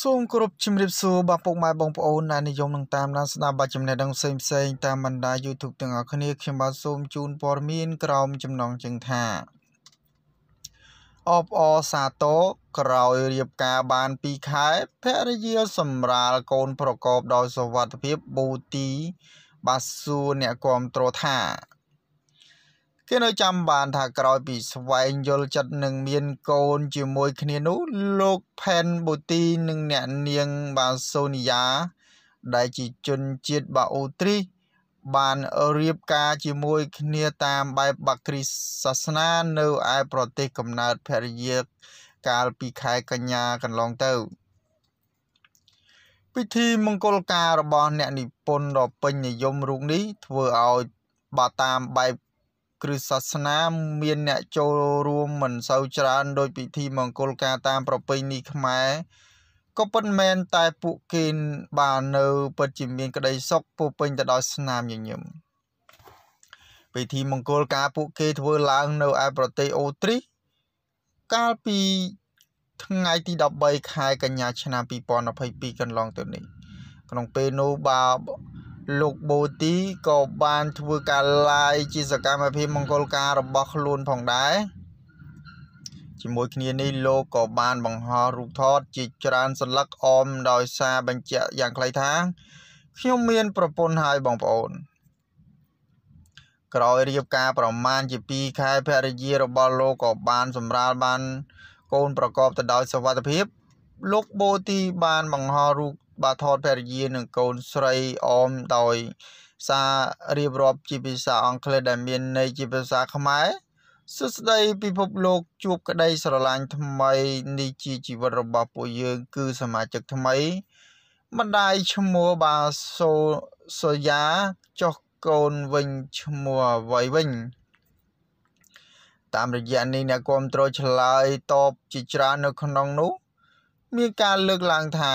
សូមគោរពជំរាបសួរបងប្អូនម៉ែបងប្អូនអ្នកនិយមនឹងតាមដានស្ដាប់បាទចំណេះដឹងផ្សេងផ្សេងតាមបណ្ដា YouTube ទាំងអស់គ្នាខ្ញុំបាទសូមជូនព័ត៌មានក្រោមចំណងជើងថាអបអសាតោក្រោយរៀបការបាន2ខែភរិយាសម្រាលកូនប្រកបដោយសុវត្ថិភាពបូទីបាទសួរអ្នកគ្រប់គ្រងថាគេនៅចាំបានថាក្រោយពីស្វែងយល់ចិត្តនឹងមានកូនជាមួយគ្នានោះលោកផែនបូទីនិងអ្នកនាងបាសូនីយ៉ាដែលជាជនជាតិបាអូទ្រីបានរៀបការជាមួយគ្នាតាមបែបបាគ្រីសាសនានៅឯប្រទេសកំណើតភរិយាកាលពីខែកញ្ញាកន្លងទៅ ពិធីមង្គលការរបស់អ្នកនិពន្ធដ៏ពេញនិយមរូបនេះធ្វើឲ្យបើតាមបែបគ្រិស្តសាសនាមានអ្នកចូលរួមមិនសូវច្រើនដោយពិធីមង្គលការតាម ប្រពៃណីខ្មែរក៏ប៉ុន្មានតែពួកគេបាននៅពិតជាមានក្តីសុខពោពេញទៅដោយស្នាមញញឹមពិធីមង្គលការពួកគេធ្វើឡើងនៅឯប្រទេសអូទ្រីសកាលពីថ្ងៃទី13ខែកញ្ញាឆ្នាំ2022កន្លងទៅនេះ ក្នុងពេលនោះបាទលោកបូទីក៏បាន ធ្វើការឡាយជាសកម្មភាពមង្គលការរបស់ខ្លួនផងដែរជាមួយគ្នានេះលោកក៏បានបង្ហោះរូបថត ជាច្រើនសន្លឹកអមដោយសារបញ្ជាក់យ៉ាងខ្លីថាខ្ញុំមានប្រពន្ធហើយបងប្អូន ក្រោយរៀបការ ប្រមាណជា2ខែភរិយារបស់ លោកក៏បានសម្រាលបាន កូនប្រកបទៅដោយសុវត្ថិភាព លោកបូទីបានបង្ហោះរូបបាទថតភរិយានិងកូនស្រីអមដោយសាររៀបរាប់ជាភាសាអង់គ្លេសដែលមានន័យជាភាសាខ្មែរសួស្តីពិភពលោក ជួបក្តីស្រឡាញ់ថ្មីនេះជាជីវិតរបស់ពួកយើង គឺសមាជិកថ្មីម្ដាយឈ្មោះបាសូសូយ៉ាចុះកូនវិញឈ្មោះអ្វីវិញ តាមរយៈនេះអ្នកគ្រប់គ្រងឆ្លើយតបជាច្រើននៅក្នុងនោះ មានការលើកឡើងថា